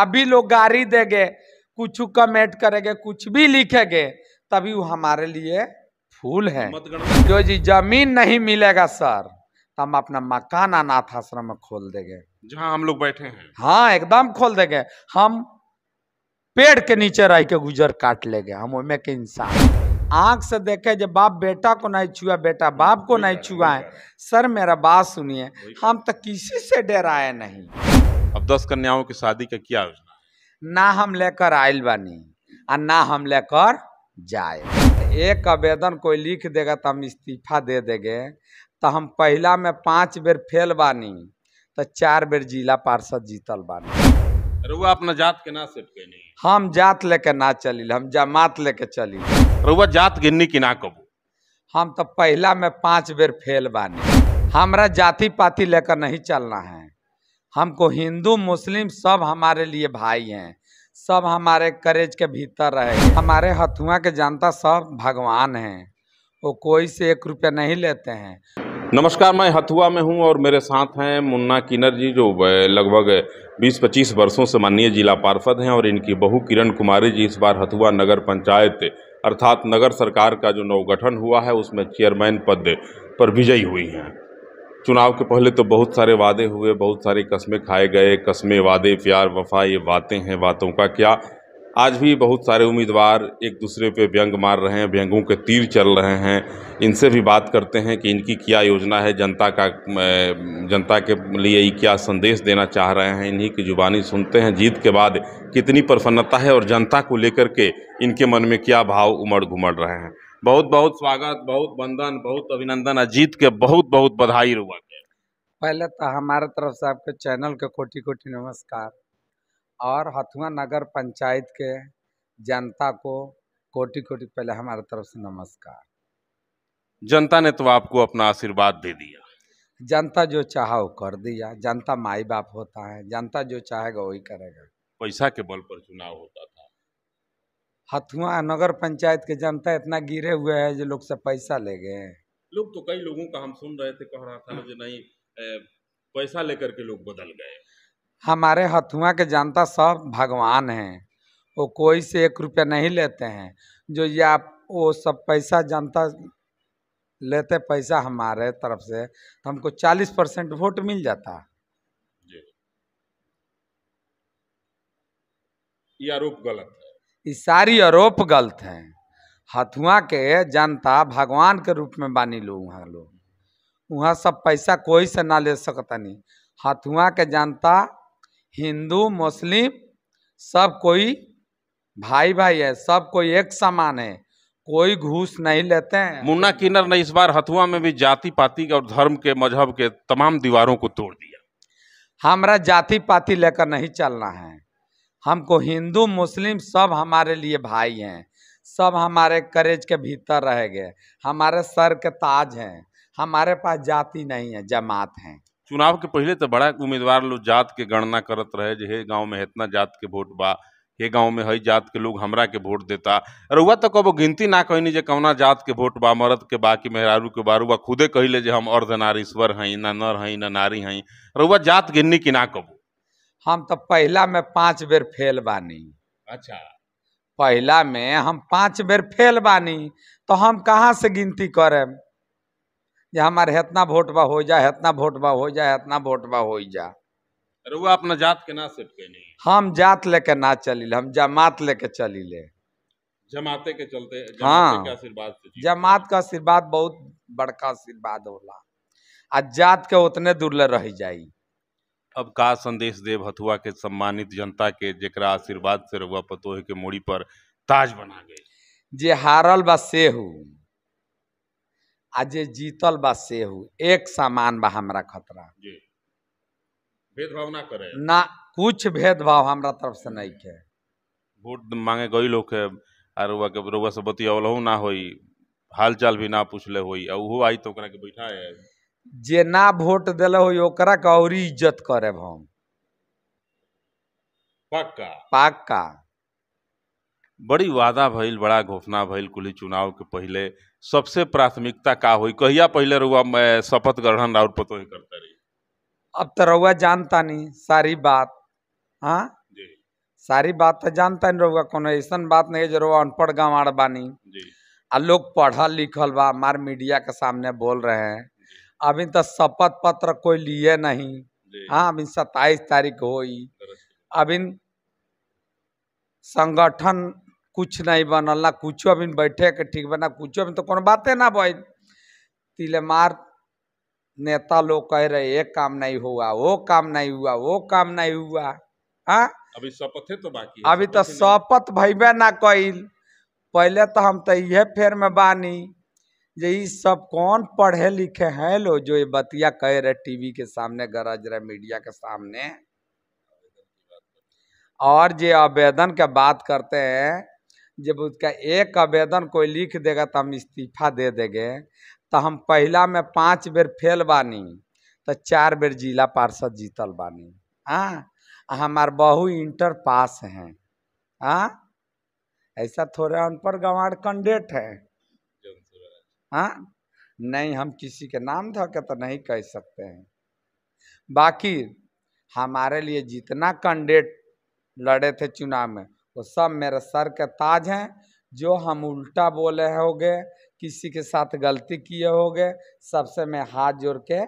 अभी लोग गारी देंगे कुछ कमेंट करेंगे कुछ भी लिखेंगे तभी वो हमारे लिए फूल है जो जी जमीन नहीं मिलेगा सर तो हम अपना मकान अनाथ आश्रम में खोल देंगे जहाँ हम लोग बैठे हैं हाँ एकदम खोल देंगे हम पेड़ के नीचे रह के गुजर काट लेंगे हम उसमें के इंसान आंख से देखे जब बाप बेटा को नहीं छुआ बेटा बाप को नहीं छुआ है सर मेरा बात सुनिए हम तो किसी से डराए नहीं अब दस कन्याओं की शादी का क्या योजना ना हम लेकर आयल बानी आ ना हम लेकर जाए एक आवेदन कोई लिख देगा तो हम इस्तीफा दे देंगे तो हम पहला में पांच बेर फेल बानी तो चार बेर जिला पार्षद जीतल बानी रुआ अपना जात के ना सेट नहीं हम जात लेके ना चली हम जमात लेके चली रुआ जात गिननी की ना कबू हम तो पहला में पांच बेर फेल बानी हमारा जाति पाति लेकर नहीं चलना है हमको हिंदू मुस्लिम सब हमारे लिए भाई हैं सब हमारे करेज के भीतर रहे हमारे हथुआ के जनता सब भगवान हैं वो कोई से एक रुपया नहीं लेते हैं नमस्कार मैं हथुआ में हूं और मेरे साथ हैं मुन्ना किन्नर जी जो लगभग 20-25 वर्षों से माननीय जिला पार्षद हैं और इनकी बहू किरण कुमारी जी इस बार हथुआ नगर पंचायत अर्थात नगर सरकार का जो नवगठन हुआ है उसमें चेयरमैन पद पर विजयी हुई हैं चुनाव के पहले तो बहुत सारे वादे हुए बहुत सारे कस्में खाए गए कस्में वादे प्यार वफा ये बातें हैं बातों का क्या आज भी बहुत सारे उम्मीदवार एक दूसरे पे व्यंग मार रहे हैं व्यंगों के तीर चल रहे हैं इनसे भी बात करते हैं कि इनकी क्या योजना है जनता का जनता के लिए ये क्या संदेश देना चाह रहे हैं इन्हीं की जुबानी सुनते हैं जीत के बाद कितनी प्रसन्नता है और जनता को लेकर के इनके मन में क्या भाव उमड़ घुमड़ रहे हैं बहुत बहुत स्वागत बहुत बंधन बहुत अभिनंदन अजीत के बहुत बहुत बधाई रुआ के पहले तो हमारे तरफ से आपके चैनल के कोटि कोटि नमस्कार और हथुआ नगर पंचायत के जनता को कोटि कोटि पहले हमारे तरफ से नमस्कार जनता ने तो आपको अपना आशीर्वाद दे दिया जनता जो चाह वो कर दिया जनता माई बाप होता है जनता जो चाहेगा वही करेगा पैसा के बल पर चुनाव होता था हथुआ नगर पंचायत के जनता इतना गिरे हुए है जो लोग सब पैसा ले गए लोग तो कई लोगों का हम सुन रहे थे कह रहा था जो नहीं पैसा लेकर के लोग बदल गए हमारे हथुआ के जनता सब भगवान हैं वो कोई से एक रुपया नहीं लेते हैं जो ये आप वो सब पैसा जनता लेते पैसा हमारे तरफ से तो हमको चालीस परसेंट वोट मिल जाता ये आरोप गलत है ये सारी आरोप गलत हैं हथुआ के जनता भगवान के रूप में बानी लो वहाँ लोग वहाँ सब पैसा कोई से ना ले सकता नहीं हथुआ के जनता हिंदू मुस्लिम सब कोई भाई भाई है सब कोई एक समान है कोई घूस नहीं लेते हैं मुन्ना किन्नर ने इस बार हथुआ में भी जाति पाति और धर्म के मजहब के तमाम दीवारों को तोड़ दिया हमारा जाति पाति लेकर नहीं चलना है हमको हिंदू मुस्लिम सब हमारे लिए भाई हैं सब हमारे करेज के भीतर रह गए हमारे सर के ताज हैं हमारे पास जाति नहीं है जमात हैं चुनाव के पहले तो बड़ा उम्मीदवार लोग जात के गणना करत रहे जो हे गाँव में इतना जात के वोट बा हे गाँव में है जात के लोग हमरा के वोट देता रुआ तो कबो गिनती ना कहनी जे कौना जात के वोट बा मरद के बा कि मेहरारू के बा खुदे कहले जे हम अर्धनारीश्वर हई ना नर हई ना नारी हई रुआ जात गिननी कि ना कबो हम तो पहला में पांच बेर फेल बानी अच्छा पहला में हम पांच बेर फेल बानी तो हम कहाँ से गिनती करें जे हमारे इतना वोट बा हो जा इतना बा हो जा इतना बा हो जा अपना जात के ना सिर्फ नहीं हम जात लेके ना चलिले हम जमात लेके ले जमाते के चलते हाँ आशीर्वाद जमात का आशीर्वाद बहुत बड़का आशीर्वाद होला आ जात के उतने दूर रह जाई अब का संदेश देव हथुआ के सम्मानित जनता के जरा आशीर्वाद से रघुआ पतोह के मोड़ी पर ताज बना गए जे हारल बा सेहू आ जे जीतल बा सेहू एक समान बा हमरा खतरा भेदभाव ना करे ना कुछ भेदभाव हमरा तरफ से नहीं के वोट मांगे गई लोग के रुआ के रुआ से बतियावलहू ना होई हाल चाल भी ना पूछले होई आ आई तो के बैठा है जे ना वोट दल ओकरा के और इज्जत करेब हम पक्का पक्का बड़ी वादा भइल बड़ा घोषणा भइल कुली चुनाव के पहले सबसे प्राथमिकता का हुई कहिया पहले रुआ मैं शपथ ग्रहण और पतो ही करता रही अब तो रुआ जानता नहीं सारी बात हाँ सारी बात तो जानता नहीं रुआ कोनो ऐसा बात नहीं है जो रुआ अनपढ़ आड़ बानी आ लोग पढ़ल लिखल बा मार मीडिया के सामने बोल रहे हैं अभी तो शपथ पत्र कोई लिए नहीं हाँ अभी सत्ताईस तारीख हो अभी संगठन कुछ नहीं बनल ना कुछ अभी बैठे के ठीक बना कुछ अभी तो कोनो बातें ना भाई तिलेमार नेता लोग कह रहे एक काम नहीं हुआ वो काम नहीं हुआ वो काम नहीं हुआ हाँ अभी शपथे तो बाकी अभी तो शपथ भैबे ना कैल पहले तो हम तो इे फेर में बानी जे सब कौन पढ़े लिखे हैं लो जो ये बतिया कह रहे टीवी के सामने गरज रहे मीडिया के सामने और जे आवेदन के बात करते हैं जब उसका एक आवेदन कोई लिख देगा तो हम इस्तीफा दे देंगे तो हम पहला में पांच बेर फेल बानी तो चार बेर जिला पार्षद जीतल बानी हाँ हमार बहु इंटर पास हैं हाँ, ऐसा थोड़े उन पर कंडेट है हाँ नहीं हम किसी के नाम धो के तो नहीं कह सकते हैं बाकी हमारे लिए जितना कैंडिडेट लड़े थे चुनाव में वो सब मेरे सर के ताज हैं जो हम उल्टा बोले होंगे किसी के साथ गलती किए होंगे सबसे मैं हाथ जोड़ के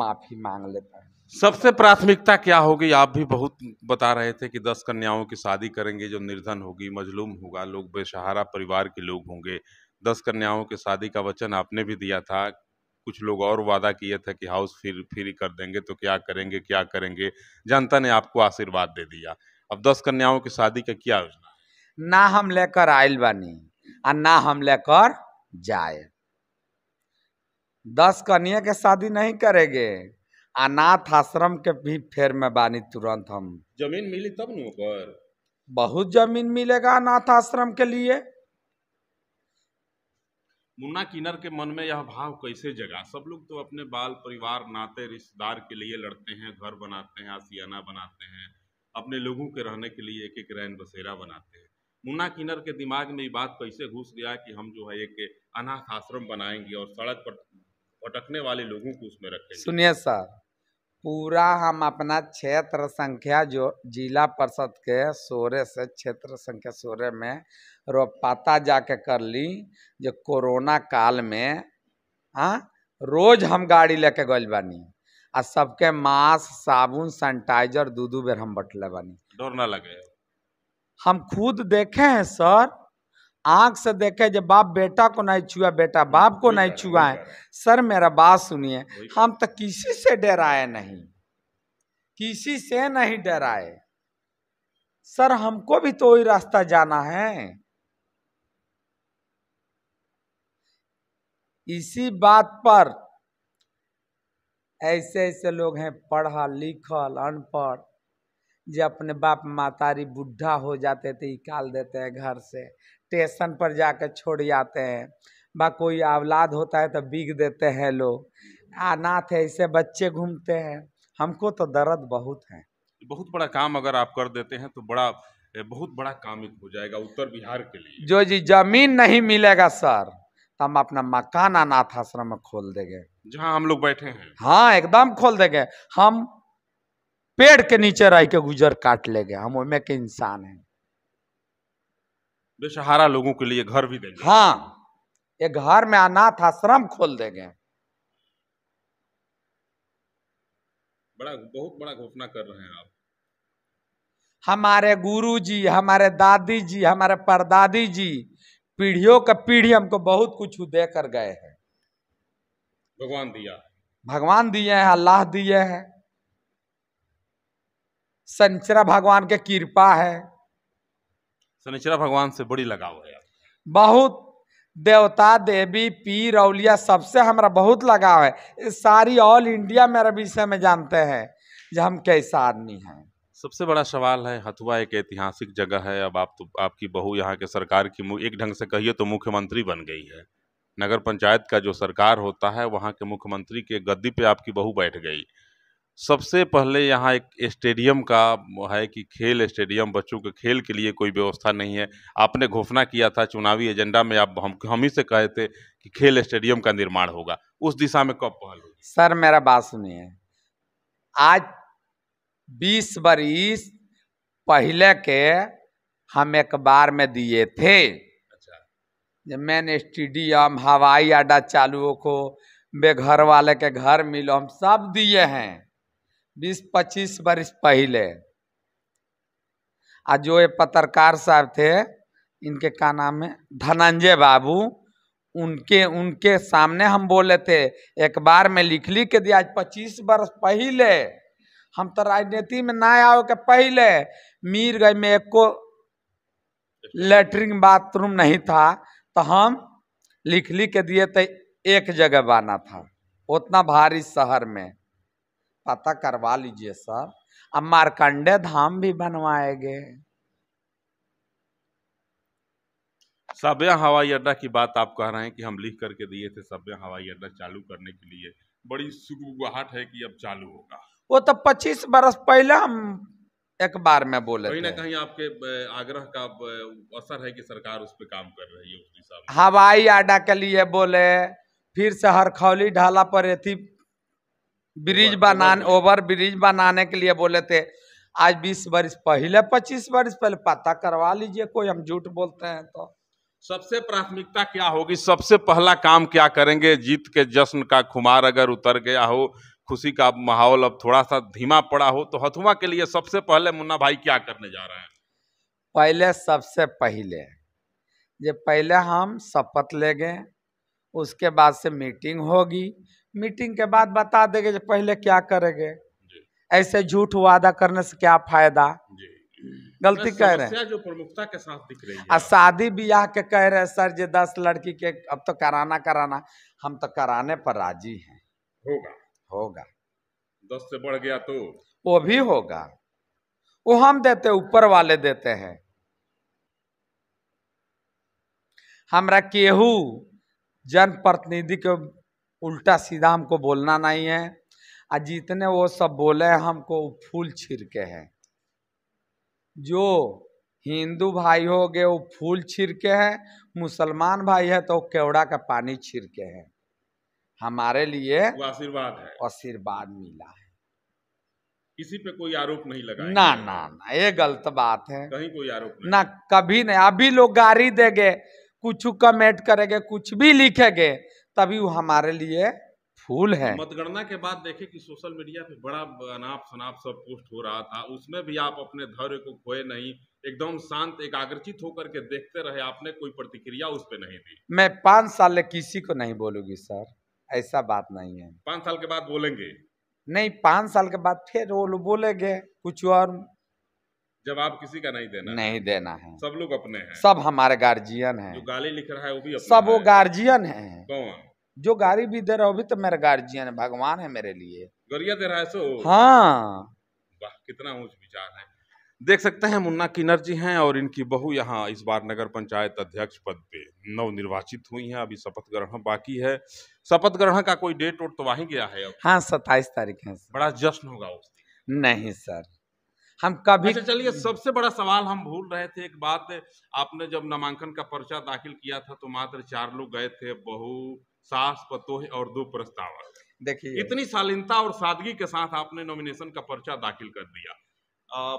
माफ़ी मांग लेता हूँ सबसे प्राथमिकता क्या होगी आप भी बहुत बता रहे थे कि दस कन्याओं की शादी करेंगे जो निर्धन होगी मजलूम होगा लोग बेसहारा परिवार के लोग होंगे दस कन्याओं के शादी का वचन आपने भी दिया था कुछ लोग और वादा किए थे कि हाउस फिर फ्री कर देंगे तो क्या करेंगे क्या करेंगे जनता ने आपको आशीर्वाद दे दिया अब दस कन्याओं की शादी का क्या योजना ना हम लेकर आयल बानी और ना हम लेकर जाए दस कन्या के शादी नहीं करेंगे अनाथ आश्रम के भी फेर में बानी तुरंत हम जमीन मिली तब न बहुत जमीन मिलेगा अनाथ आश्रम के लिए मुन्ना किन्नर के मन में यह भाव कैसे जगा सब लोग तो अपने बाल परिवार नाते रिश्तेदार के लिए लड़ते हैं घर बनाते हैं आसियाना बनाते हैं अपने लोगों के रहने के लिए एक एक रैन बसेरा बनाते हैं मुन्ना किन्नर के दिमाग में ये बात कैसे घुस गया कि हम जो है एक अनाथ आश्रम बनाएंगे और सड़क पर भटकने वाले लोगों को उसमें रखेंगे सुनिए सर पूरा हम अपना क्षेत्र संख्या जो जिला परिषद के सोरे से क्षेत्र संख्या सोरे में रो पता जाके कर ली जो कोरोना काल में आ हाँ, रोज हम गाड़ी लेके गल बानी आ सबके मास्क साबुन सैनिटाइजर दू दू बेर हम बटले बानी डर ना लगे हम खुद देखे हैं सर आंख से देखे जब बाप बेटा को नहीं छुआ बेटा बाप को नहीं छुआ है सर मेरा बात सुनिए हम तो किसी से डराए नहीं किसी से नहीं डराए सर हमको भी तो वही रास्ता जाना है इसी बात पर ऐसे ऐसे लोग हैं पढ़ा लिखल अनपढ़ जो अपने बाप महतारी बुढ़ा हो जाते तो निकाल देते हैं घर से टेसन पर जाकर छोड़ जाते हैं बा कोई औलाद होता है तो बिग देते हैं लोग अनाथ है ऐसे बच्चे घूमते हैं हमको तो दर्द बहुत है बहुत बड़ा काम अगर आप कर देते हैं तो बड़ा बहुत बड़ा काम हो जाएगा उत्तर बिहार के लिए जो जी जमीन नहीं मिलेगा सर तो हम अपना मकान अनाथ आश्रम में खोल देंगे जहाँ हम लोग बैठे हैं हाँ एकदम खोल देंगे हम पेड़ के नीचे रह के गुजर काट ले गए हम ओमे के इंसान हैं बेसहारा लोगों के लिए घर भी देंगे हाँ ये घर में अनाथ आश्रम खोल देंगे बड़ा बहुत बड़ा घोषणा कर रहे हैं आप हमारे गुरु जी हमारे दादी जी हमारे परदादी जी पीढ़ियों का पीढ़ी हमको बहुत कुछ दे कर गए हैं भगवान दिया भगवान दिए हैं अल्लाह दिए हैं शनिचरा भगवान के कृपा है शनिचरा भगवान से बड़ी लगाव है बहुत देवता देवी पीर औलिया सबसे हमारा बहुत लगाव है सारी ऑल इंडिया मेरे विषय में जानते हैं जो हम कैसा आदमी हैं सबसे बड़ा सवाल है हथुआ एक ऐतिहासिक जगह है अब आप तो आपकी बहू यहाँ के सरकार की एक ढंग से कहिए तो मुख्यमंत्री बन गई है नगर पंचायत का जो सरकार होता है वहाँ के मुख्यमंत्री के गद्दी पे आपकी बहू बैठ गई सबसे पहले यहाँ एक स्टेडियम का है कि खेल स्टेडियम बच्चों के खेल के लिए कोई व्यवस्था नहीं है आपने घोषणा किया था चुनावी एजेंडा में आप हम हम ही से कहे थे कि खेल स्टेडियम का निर्माण होगा उस दिशा में कब पहल होगी सर मेरा बात सुनिए आज बीस बरीस पहले के हम एक बार में दिए थे अच्छा जब मैंने स्टेडियम हवाई अड्डा चालुओं को बेघर वाले के घर मिलो हम सब दिए हैं बीस पच्चीस वर्ष पहले आ जो ये पत्रकार साहब थे इनके का नाम है धनंजय बाबू उनके उनके सामने हम बोले थे एक बार में लिख ली के दिया आज पच्चीस वर्ष पहले हम तो राजनीति में ना आओ के पहले गए में एक को लेटरिन बाथरूम नहीं था तो हम लिख ली के दिए तो एक जगह बाना था उतना भारी शहर में पता करवा लीजिए सर अब मारकंडे धाम भी बनवाएंगे सभ्य हवाई अड्डा की बात आप कह रहे हैं कि हम लिख करके दिए थे सभ्य हवाई अड्डा चालू करने के लिए बड़ी सुगुगाहट है कि अब चालू होगा वो तो 25 बरस पहले हम एक बार में बोले कहीं ना कहीं आपके आग्रह का असर है कि सरकार उस पर काम कर रही है उस हवाई अड्डा के लिए बोले फिर से हरखौली ढाला पर ब्रिज बनाने ओवर ब्रिज बनाने के लिए बोले थे आज बीस वर्ष पहले पच्चीस वर्ष पहले पता करवा लीजिए कोई हम झूठ बोलते हैं तो सबसे प्राथमिकता क्या होगी सबसे पहला काम क्या करेंगे जीत के जश्न का खुमार अगर उतर गया हो खुशी का माहौल अब थोड़ा सा धीमा पड़ा हो तो हथुआ के लिए सबसे पहले मुन्ना भाई क्या करने जा रहे हैं पहले सबसे पहले ये पहले हम शपथ लेंगे उसके बाद से मीटिंग होगी मीटिंग के बाद बता देंगे जो पहले क्या करेंगे ऐसे झूठ वादा करने से क्या फायदा गलती कह रहे हैं जो प्रमुखता के साथ दिख रही है शादी ब्याह के कह रहे हैं सर जो दस लड़की के अब तो कराना कराना हम तो कराने पर राजी हैं होगा होगा दस से बढ़ गया तो वो भी होगा वो हम देते ऊपर वाले देते हैं हमरा केहू जनप्रतिनिधि के उल्टा सीधा हमको बोलना नहीं है और जितने वो सब बोले हमको फूल छिर के हैं जो हिंदू भाई हो गए वो फूल छिर के हैं मुसलमान भाई है तो केवड़ा का पानी छिर के है हमारे लिए आशीर्वाद है आशीर्वाद मिला है किसी पे कोई आरोप नहीं लगा ना ना ना ये गलत बात है कहीं कोई आरोप नहीं ना कभी नहीं अभी लोग गाड़ी गए कुछ कमेंट करेंगे कुछ भी लिखेंगे तभी वो हमारे लिए फूल है मतगणना के बाद देखे कि सोशल मीडिया पे बड़ा अनाप शनाप सब पोस्ट हो रहा था उसमें भी आप अपने धैर्य को खोए नहीं एकदम शांत एकाग्रचित होकर के देखते रहे आपने कोई प्रतिक्रिया उस पर नहीं दी मैं पाँच साल किसी को नहीं बोलूंगी सर ऐसा बात नहीं है पाँच साल के बाद बोलेंगे नहीं पाँच साल के बाद फिर वो बोलेंगे कुछ और जवाब किसी का नहीं देना नहीं देना है सब लोग अपने हैं सब हमारे गार्जियन हैं जो गाली लिख रहा है वो भी अपने सब वो गार्जियन है कौन जो गाली भी दे रहा हो भी तो मेरा गार्जियन है भगवान है मेरे लिए गरिया दे रहा है सो हाँ वाह कितना ऊंच विचार है देख सकते हैं मुन्ना किन्नर जी हैं और इनकी बहू यहाँ इस बार नगर पंचायत अध्यक्ष पद पे नव निर्वाचित हुई हैं अभी शपथ ग्रहण बाकी है शपथ ग्रहण का कोई डेट और तो वहीं गया है हाँ सत्ताईस तारीख है बड़ा जश्न होगा उस नहीं सर हम कभी अच्छा चलिए सबसे बड़ा सवाल हम भूल रहे थे एक बात आपने जब नामांकन का पर्चा दाखिल किया था तो मात्र चार लोग गए थे बहू सास पतोह और दो प्रस्ताव देखिए इतनी शालीनता और सादगी के साथ आपने नॉमिनेशन का पर्चा दाखिल कर दिया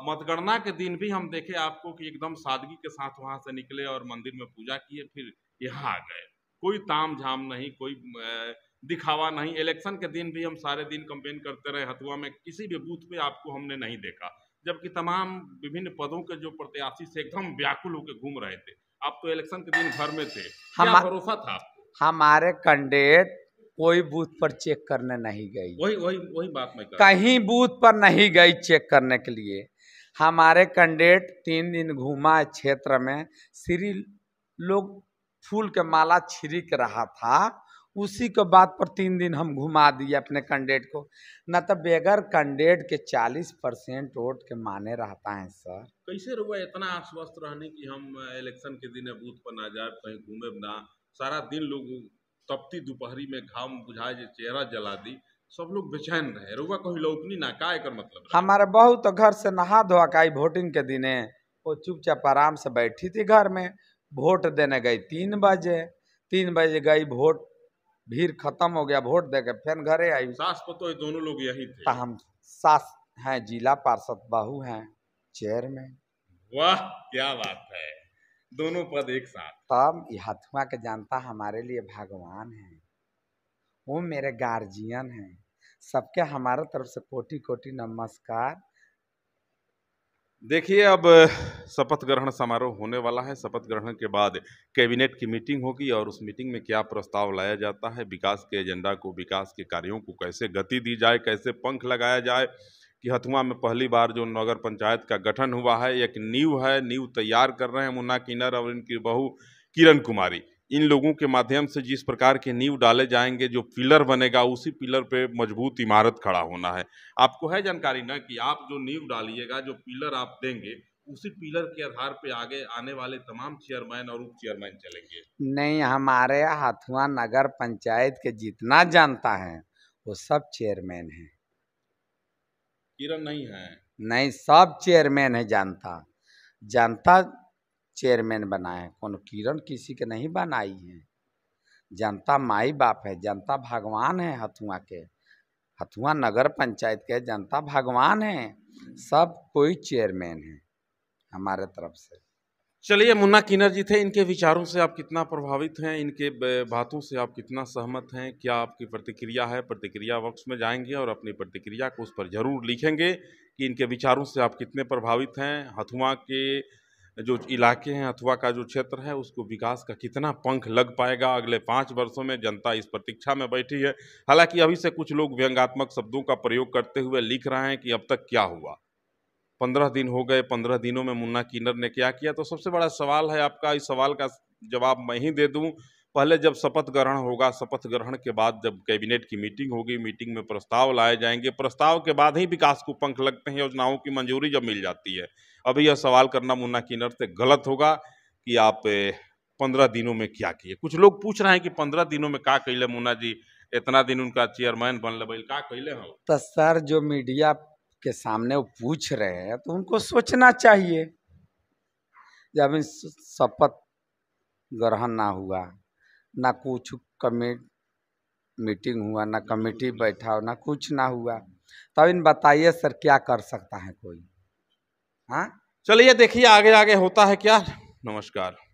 मतगणना के दिन भी हम देखे आपको कि एकदम सादगी के साथ वहां से निकले और मंदिर में पूजा किए फिर यहाँ आ गए कोई ताम झाम नहीं कोई दिखावा नहीं इलेक्शन के दिन भी हम सारे दिन कंपेन करते रहे हथुआ में किसी भी बूथ पे आपको हमने नहीं देखा जबकि तमाम विभिन्न पदों के जो प्रत्याशी से एकदम व्याकुल होकर घूम रहे थे आप तो इलेक्शन के दिन घर में थे हमारा भरोसा था हमारे कैंडिडेट कोई बूथ पर चेक करने नहीं गई वही वही वही बात मैं कहीं बूथ पर नहीं गई चेक करने के लिए हमारे कैंडिडेट तीन दिन घूमा क्षेत्र में श्री लोग फूल के माला छिड़क रहा था उसी के बाद पर तीन दिन हम घुमा दिए अपने कैंडिडेट को न तो बेगर कैंडिडेट के चालीस परसेंट वोट के माने रहता है सर कैसे रुआ इतना आश्वस्त रहने कि हम इलेक्शन के दिन बूथ पर ना जाए कहीं घूमे ना सारा दिन लोग तपती दोपहरी में घाम बुझा जे चेहरा जला दी सब लोग बेचैन रहे रुआ कहीं लौटनी ना का एक मतलब हमारे बहुत तो घर से नहा धोआ का वोटिंग के दिन वो चुपचाप आराम से बैठी थी घर में वोट देने गई तीन बजे तीन बजे गई वोट भीड़ खत्म हो गया वोट दे के फिर घरे आई सास को तो दोनों लोग यही थे हम सास हैं जिला पार्षद बाहू हैं चेयरमैन वाह क्या बात है दोनों पद एक साथ तब हथुआ के जनता हमारे लिए भगवान है वो मेरे गार्जियन हैं सबके हमारे तरफ से कोटि कोटि नमस्कार देखिए अब शपथ ग्रहण समारोह होने वाला है शपथ ग्रहण के बाद कैबिनेट की मीटिंग होगी और उस मीटिंग में क्या प्रस्ताव लाया जाता है विकास के एजेंडा को विकास के कार्यों को कैसे गति दी जाए कैसे पंख लगाया जाए कि हथुआ में पहली बार जो नगर पंचायत का गठन हुआ है एक नींव है नींव तैयार कर रहे हैं मुन्ना किन्नर और इनकी बहू किरण कुमारी इन लोगों के माध्यम से जिस प्रकार के नींव डाले जाएंगे जो पिलर बनेगा उसी पिलर पे मजबूत इमारत खड़ा होना है आपको है जानकारी ना कि आप जो नींव डालिएगा जो पिलर आप देंगे उसी पिलर के आधार पे आगे आने वाले तमाम चेयरमैन और उप चेयरमैन चलेंगे नहीं हमारे हाथुआ नगर पंचायत के जितना जनता है वो सब चेयरमैन है किरण नहीं है नहीं सब चेयरमैन है जनता जनता चेयरमैन बनाए हैं कौन किरण किसी के नहीं बनाई है जनता माई बाप है जनता भगवान है हथुआ के हथुआ नगर पंचायत के जनता भगवान है सब कोई चेयरमैन है हमारे तरफ से चलिए मुन्ना किन्नर जी थे इनके विचारों से आप कितना प्रभावित हैं इनके बातों से आप कितना सहमत हैं क्या आपकी प्रतिक्रिया है प्रतिक्रिया बॉक्स में जाएंगे और अपनी प्रतिक्रिया को उस पर ज़रूर लिखेंगे कि इनके विचारों से आप कितने प्रभावित हैं हथुआ के जो इलाके हैं अथवा का जो क्षेत्र है उसको विकास का कितना पंख लग पाएगा अगले पाँच वर्षों में जनता इस प्रतीक्षा में बैठी है हालांकि अभी से कुछ लोग व्यंगात्मक शब्दों का प्रयोग करते हुए लिख रहे हैं कि अब तक क्या हुआ पंद्रह दिन हो गए पंद्रह दिनों में मुन्ना किन्नर ने क्या किया तो सबसे बड़ा सवाल है आपका इस सवाल का जवाब मैं ही दे दूँ पहले जब शपथ ग्रहण होगा शपथ ग्रहण के बाद जब कैबिनेट की मीटिंग होगी मीटिंग में प्रस्ताव लाए जाएंगे प्रस्ताव के बाद ही विकास को पंख लगते हैं योजनाओं की मंजूरी जब मिल जाती है अब यह सवाल करना मुन्ना किन्नर से गलत होगा कि आप पंद्रह दिनों में क्या किए कुछ लोग पूछ रहे हैं कि पंद्रह दिनों में क्या कहले मुन्ना जी इतना दिन उनका चेयरमैन ले क्या कहले हम तो सर जो मीडिया के सामने वो पूछ रहे हैं तो उनको सोचना चाहिए जब शपथ ग्रहण ना हुआ ना कुछ कमे मीटिंग हुआ ना कमेटी बैठा ना कुछ ना हुआ तब तो इन बताइए सर क्या कर सकता है कोई हाँ चलिए देखिए आगे आगे होता है क्या नमस्कार